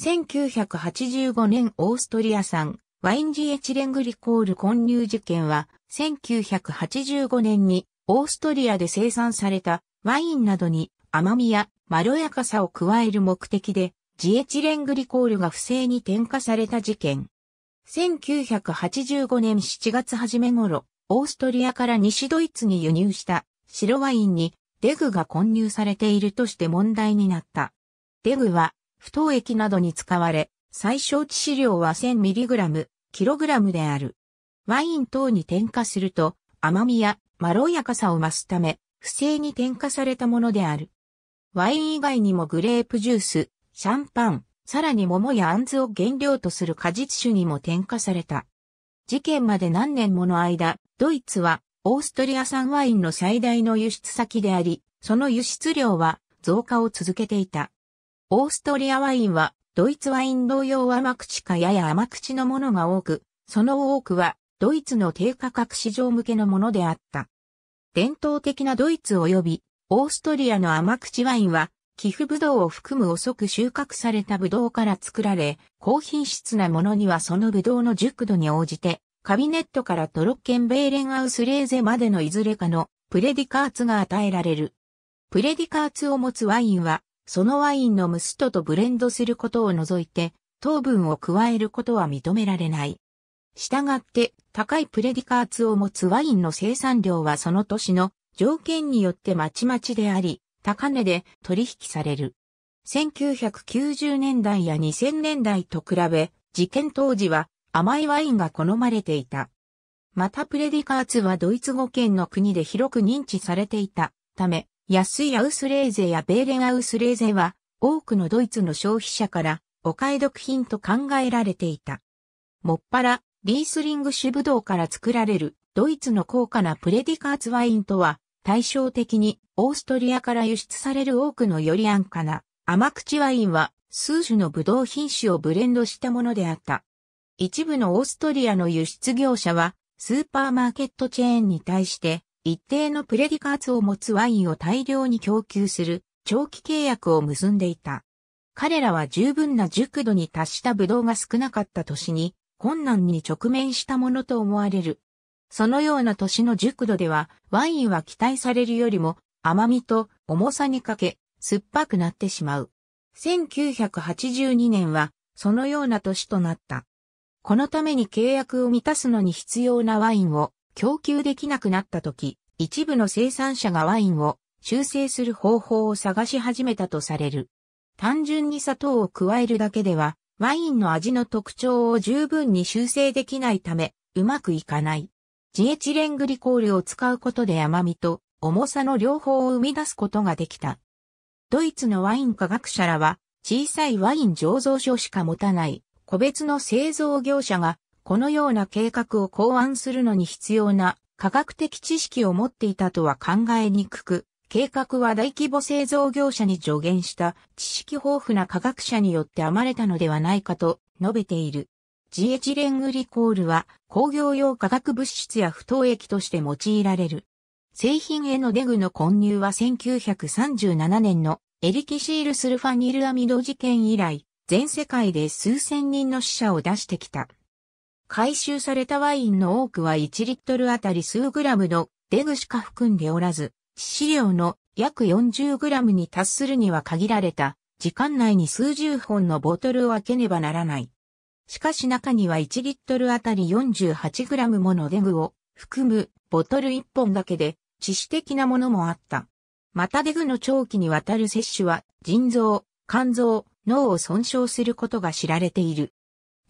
1985年オーストリア産ワインジエチレングリコール混入事件は1985年にオーストリアで生産されたワインなどに甘みやまろやかさを加える目的でジエチレングリコールが不正に添加された事件。1985年7月初め頃、オーストリアから西ドイツに輸入した白ワインにデグが混入されているとして問題になった。デグは不凍液などに使われ、最小致死量は 1000mg、kg である。ワイン等に添加すると、甘みやまろやかさを増すため、不正に添加されたものである。ワイン以外にもグレープジュース、シャンパン、さらに桃や杏子を原料とする果実酒にも添加された。事件まで何年もの間、ドイツはオーストリア産ワインの最大の輸出先であり、その輸出量は増加を続けていた。オーストリアワインは、ドイツワイン同様甘口かやや甘口のものが多く、その多くは、ドイツの低価格市場向けのものであった。伝統的なドイツ及び、オーストリアの甘口ワインは、寄付ブドウを含む遅く収穫されたブドウから作られ、高品質なものにはそのブドウの熟度に応じて、カビネットからトロッケンベーレンアウスレーゼまでのいずれかのプレディカーツが与えられる。プレディカーツを持つワインは、そのワインのムストとブレンドすることを除いて、糖分を加えることは認められない。従って、高いプレディカーツを持つワインの生産量はその年の条件によってまちまちであり、高値で取引される。1990年代や2000年代と比べ、事件当時は甘いワインが好まれていた。またプレディカーツはドイツ語圏の国で広く認知されていたため、安いアウスレーゼやベーレンアウスレーゼは多くのドイツの消費者からお買い得品と考えられていた。もっぱらリースリング種ブドウから作られるドイツの高価なプレディカーツワインとは対照的にオーストリアから輸出される多くのより安価な甘口ワインは数種のブドウ品種をブレンドしたものであった。一部のオーストリアの輸出業者はスーパーマーケットチェーンに対して一定のプレディカーツを持つワインを大量に供給する長期契約を結んでいた。彼らは十分な熟度に達したブドウが少なかった年に困難に直面したものと思われる。そのような年の熟度ではワインは期待されるよりも甘みと重さにかけ酸っぱくなってしまう。1982年はそのような年となった。このために契約を満たすのに必要なワインを供給できなくなった時、一部の生産者がワインを修正する方法を探し始めたとされる。単純に砂糖を加えるだけでは、ワインの味の特徴を十分に修正できないため、うまくいかない。ジエチレングリコールを使うことで甘みと重さの両方を生み出すことができた。ドイツのワイン科学者らは、小さいワイン醸造所しか持たない個別の製造業者がこのような計画を考案するのに必要な科学的知識を持っていたとは考えにくく、計画は大規模製造業者に助言した知識豊富な科学者によって編まれたのではないかと述べている。ジエチレングリコールは工業用化学物質や不凍液として用いられる。製品へのデグの混入は1937年のエリキシールスルファニルアミド事件以来、全世界で数千人の死者を出してきた。回収されたワインの多くは1リットルあたり数グラムのデグしか含んでおらず、致死量の約40グラムに達するには限られた時間内に数十本のボトルを開けねばならない。しかし中には1リットルあたり48グラムものデグを含むボトル1本だけで致死的なものもあった。またデグの長期にわたる摂取は腎臓、肝臓、脳を損傷することが知られている。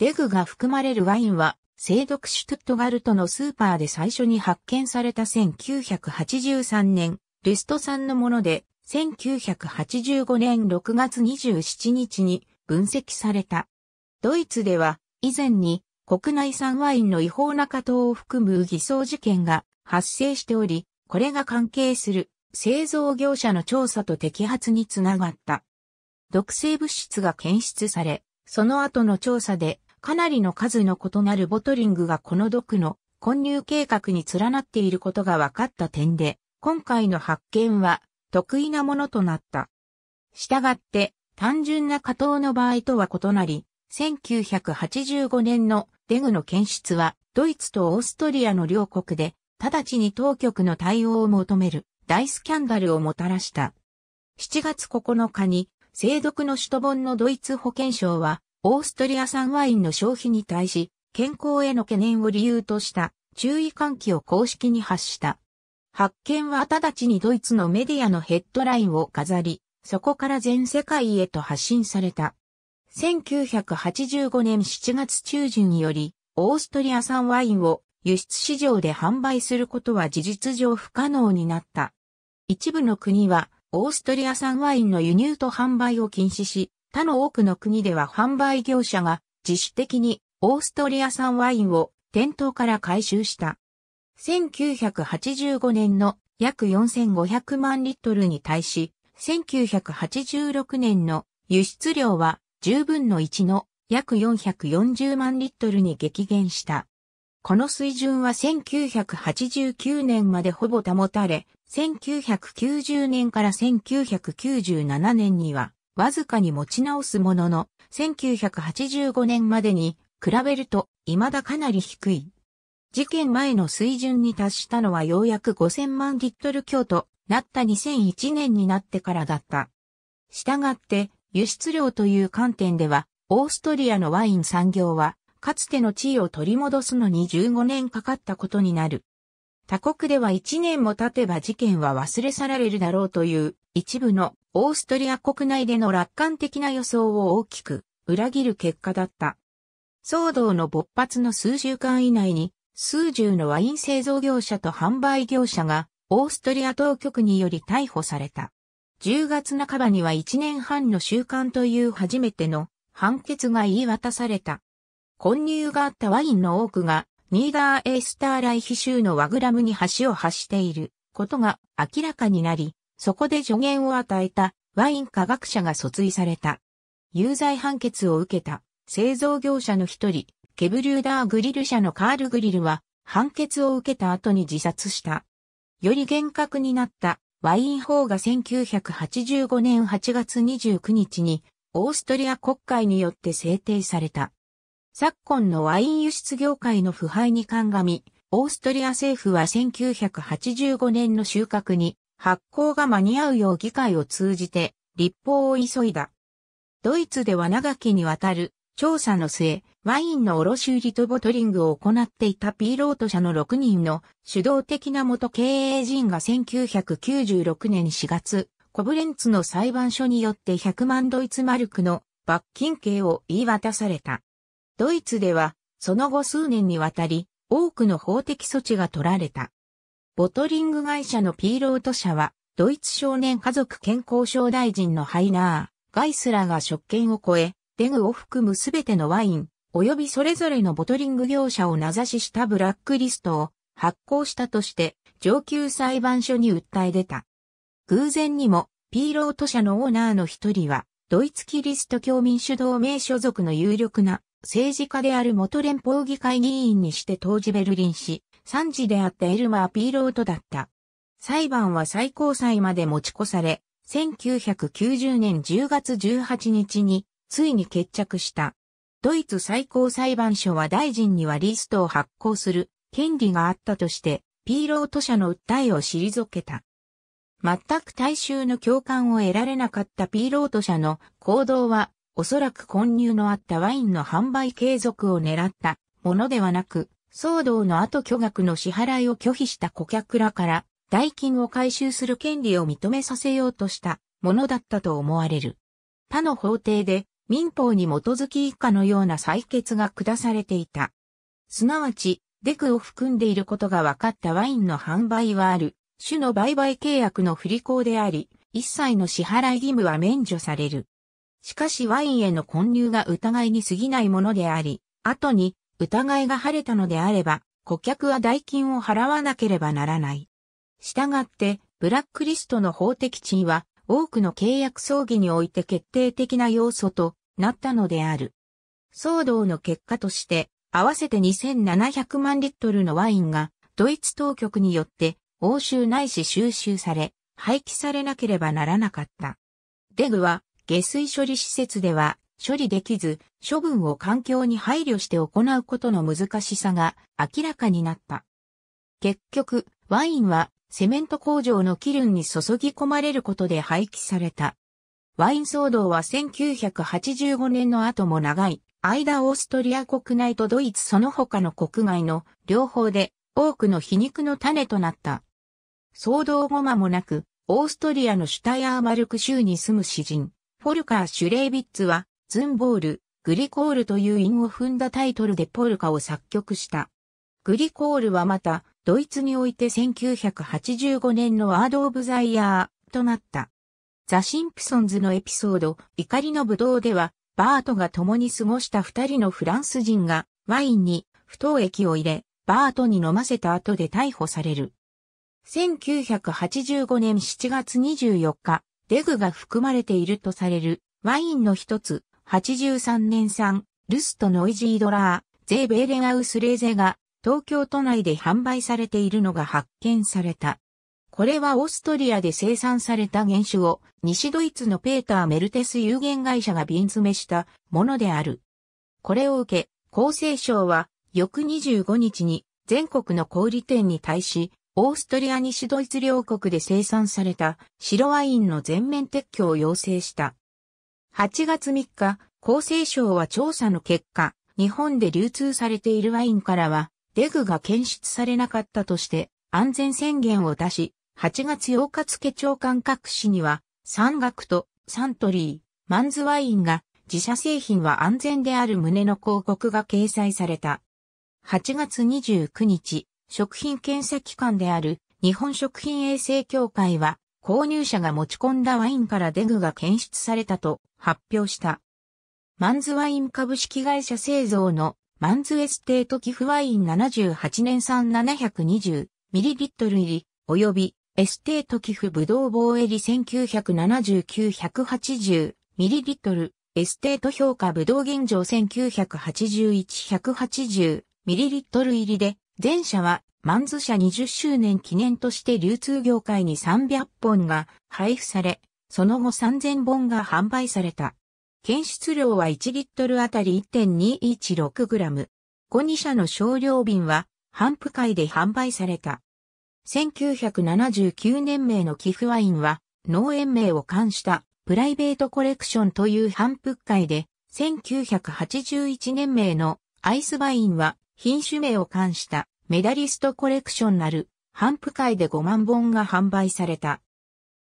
デグが含まれるワインは、聖毒シュトットガルトのスーパーで最初に発見された1983年、レスト産のもので、1985年6月27日に分析された。ドイツでは、以前に国内産ワインの違法な加糖を含む偽装事件が発生しており、これが関係する製造業者の調査と摘発につながった。毒性物質が検出され、その後の調査でかなりの数の異なるボトリングがこの毒の混入計画に連なっていることが分かった点で、今回の発見は得意なものとなった。したがって、単純な加糖の場合とは異なり、1985年のデグの検出は、ドイツとオーストリアの両国で、直ちに当局の対応を求める大スキャンダルをもたらした。7月9日に、聖毒の首都本のドイツ保健省は、オーストリア産ワインの消費に対し、健康への懸念を理由とした注意喚起を公式に発した。発見は直ちにドイツのメディアのヘッドラインを飾り、そこから全世界へと発信された。1985年7月中旬より、オーストリア産ワインを輸出市場で販売することは事実上不可能になった。一部の国は、オーストリア産ワインの輸入と販売を禁止し、他の多くの国では販売業者が自主的にオーストリア産ワインを店頭から回収した。1985年の約4500万リットルに対し、1986年の輸出量は10分の1の約440万リットルに激減した。この水準は1989年までほぼ保たれ、1990年から1997年にはわずかに持ち直すものの、1985年までに比べると未だかなり低い。事件前の水準に達したのはようやく5000万リットル強となった2001年になってからだった。したがって、輸出量という観点では、オーストリアのワイン産業は、かつての地位を取り戻すのに15年かかったことになる。他国では1年も経てば事件は忘れ去られるだろうという一部のオーストリア国内での楽観的な予想を大きく裏切る結果だった。騒動の勃発の数週間以内に、数十のワイン製造業者と販売業者が、オーストリア当局により逮捕された。10月半ばには1年半の習慣という初めての判決が言い渡された。混入があったワインの多くが、ニーダーエースターライヒ州のワグラムに橋を発していることが明らかになり、そこで助言を与えたワイン科学者が訴追された。有罪判決を受けた製造業者の一人、ケブリューダー・グリル社のカール・グリルは判決を受けた後に自殺した。より厳格になったワイン法が1985年8月29日にオーストリア国会によって制定された。昨今のワイン輸出業界の腐敗に鑑み、オーストリア政府は1985年の収穫に発行が間に合うよう議会を通じて立法を急いだ。ドイツでは長きにわたる調査の末、ワインの卸売とボトリングを行っていたピーロート社の6人の主導的な元経営陣が1996年4月、コブレンツの裁判所によって100万ドイツマルクの罰金刑を言い渡された。ドイツでは、その後数年にわたり、多くの法的措置が取られた。ボトリング会社のピーロート社は、ドイツ少年家族健康省大臣のハイナー、ガイスラが職権を超え、デグを含むすべてのワイン、及びそれぞれのボトリング業者を名指ししたブラックリストを発行したとして、上級裁判所に訴え出た。偶然にも、ピーロート社のオーナーの一人は、ドイツキリスト教民主同盟所属の有力な政治家である元連邦議会議員にして当時ベルリン市三事であったエルマー・ピーロートだった。裁判は最高裁まで持ち越され、1990年10月18日についに決着した。ドイツ最高裁判所は大臣にはリストを発行する権利があったとして、ピーロート社の訴えを退けた。全く大衆の共感を得られなかったピーロート社の行動は、おそらく混入のあったワインの販売継続を狙ったものではなく、騒動の後巨額の支払いを拒否した顧客らから代金を回収する権利を認めさせようとしたものだったと思われる。他の法廷で民法に基づき以下のような採決が下されていた。すなわち、デクを含んでいることが分かったワインの販売はある、種の売買契約の不履行であり、一切の支払い義務は免除される。しかしワインへの混入が疑いに過ぎないものであり、後に疑いが晴れたのであれば、顧客は代金を払わなければならない。したがって、ブラックリストの法的地位は、多くの契約葬儀において決定的な要素となったのである。騒動の結果として、合わせて2700万リットルのワインが、ドイツ当局によって、欧州内市し収集され、廃棄されなければならなかった。デグは、下水処理施設では、処理できず、処分を環境に配慮して行うことの難しさが明らかになった。結局、ワインはセメント工場のキルンに注ぎ込まれることで廃棄された。ワイン騒動は1985年の後も長い間オーストリア国内とドイツその他の国外の両方で多くの皮肉の種となった。騒動後間もなく、オーストリアのシュタイアーマルク州に住む詩人、フォルカー・シュレービッツはズンボール、グリコールという韻を踏んだタイトルでポルカを作曲した。グリコールはまた、ドイツにおいて1985年のワード・オブ・ザ・イヤーとなった。ザ・シンプソンズのエピソード、怒りの武道では、バートが共に過ごした二人のフランス人が、ワインに不当液を入れ、バートに飲ませた後で逮捕される。1985年7月24日、デグが含まれているとされるワインの一つ、8 3年産、ルストノイジードラー、ゼーベーレガアウスレーゼが東京都内で販売されているのが発見された。これはオーストリアで生産された原種を西ドイツのペーター・メルテス有限会社が瓶詰めしたものである。これを受け、厚生省は翌25日に全国の小売店に対し、オーストリア西ドイツ両国で生産された白ワインの全面撤去を要請した。8月3日、厚生省は調査の結果、日本で流通されているワインからは、デグが検出されなかったとして、安全宣言を出し、8月8日付長官各市には、山岳とサントリー、マンズワインが、自社製品は安全である旨の広告が掲載された。8月29日、食品検査機関である日本食品衛生協会は、購入者が持ち込んだワインからデグが検出されたと発表した。マンズワイン株式会社製造のマンズエステート寄付ワイン78年産 720ml 入り、及びエステート寄付ブドウ防棒入り 1979-180ml、エステート評価ブドウ現状 1981-180ml 入りで、前社はマンズ社20周年記念として流通業界に300本が配布され、その後3000本が販売された。検出量は1リットルあたり 1.216g。コニ社の少量瓶は、ハンプ会で販売された。1979年名の寄付ワインは、農園名を冠したプライベートコレクションというハンプ会で、1981年名のアイスワインは品種名を冠したメダリストコレクションなるハンプ会で5万本が販売された。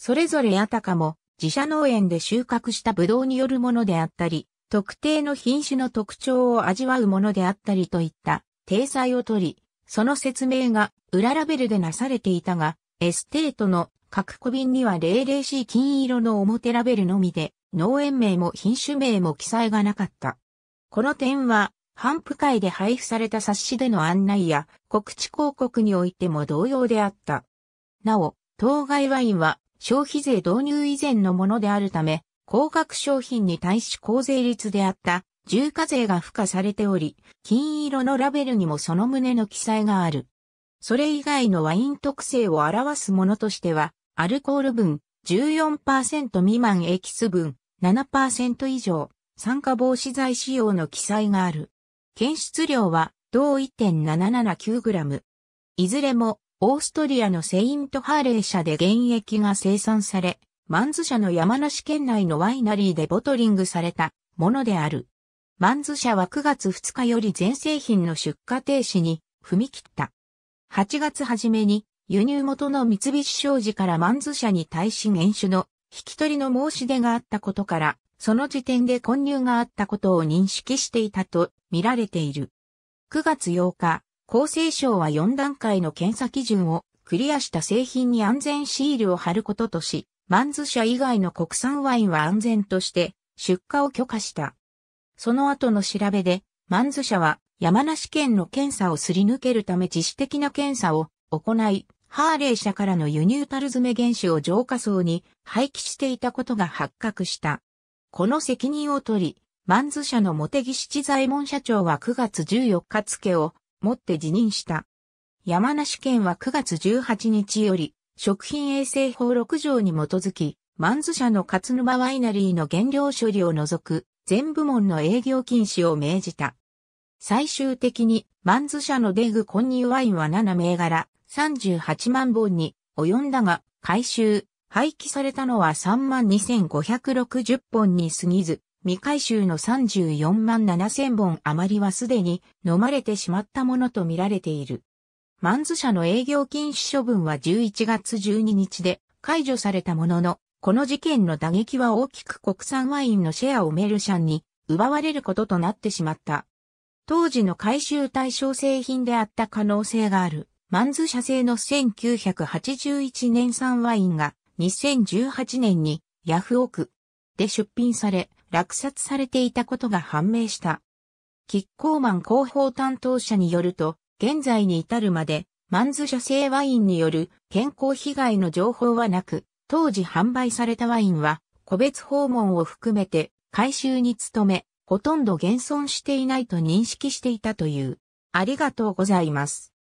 それぞれあたかも自社農園で収穫したブドウによるものであったり、特定の品種の特徴を味わうものであったりといった体裁をとり、その説明が裏ラベルでなされていたが、エステートの各個瓶には霊々しい金色の表ラベルのみで、農園名も品種名も記載がなかった。この点は、ハンプ会で配布された冊子での案内や告知広告においても同様であった。なお、当該ワインは消費税導入以前のものであるため、高額商品に対し高税率であった重課税が付加されており、金色のラベルにもその旨の記載がある。それ以外のワイン特性を表すものとしては、アルコール分14%未満エキス分7%以上、酸化防止剤使用の記載がある。検出量は同 1.779g。いずれもオーストリアのセイントハーレー社で原液が生産され、マンズ社の山梨県内のワイナリーでボトリングされたものである。マンズ社は9月2日より全製品の出荷停止に踏み切った。8月初めに輸入元の三菱商事からマンズ社に対し原酒の引き取りの申し出があったことから、その時点で混入があったことを認識していたと見られている。9月8日、厚生省は4段階の検査基準をクリアした製品に安全シールを貼ることとし、マンズ社以外の国産ワインは安全として出荷を許可した。その後の調べで、マンズ社は山梨県の検査をすり抜けるため自主的な検査を行い、ハーレー社からの輸入樽詰め原子を浄化層に廃棄していたことが発覚した。この責任を取り、マンズ社の茂木七左衛門社長は9月14日付を持って辞任した。山梨県は9月18日より、食品衛生法6条に基づき、マンズ社の勝沼ワイナリーの原料処理を除く、全部門の営業禁止を命じた。最終的に、マンズ社のデグ混入ワインは7銘柄、38万本に及んだが、回収、廃棄されたのは32,560本に過ぎず、未回収の34万7000本余りはすでに飲まれてしまったものとみられている。マンズ社の営業禁止処分は11月12日で解除されたものの、この事件の打撃は大きく国産ワインのシェアをメルシャンに奪われることとなってしまった。当時の回収対象製品であった可能性がある、マンズ社製の1981年産ワインが2018年にヤフオクで出品され、落札されていたことが判明した。キッコーマン広報担当者によると、現在に至るまで、マンズ社製ワインによる健康被害の情報はなく、当時販売されたワインは、個別訪問を含めて回収に努め、ほとんど現存していないと認識していたという。ありがとうございます。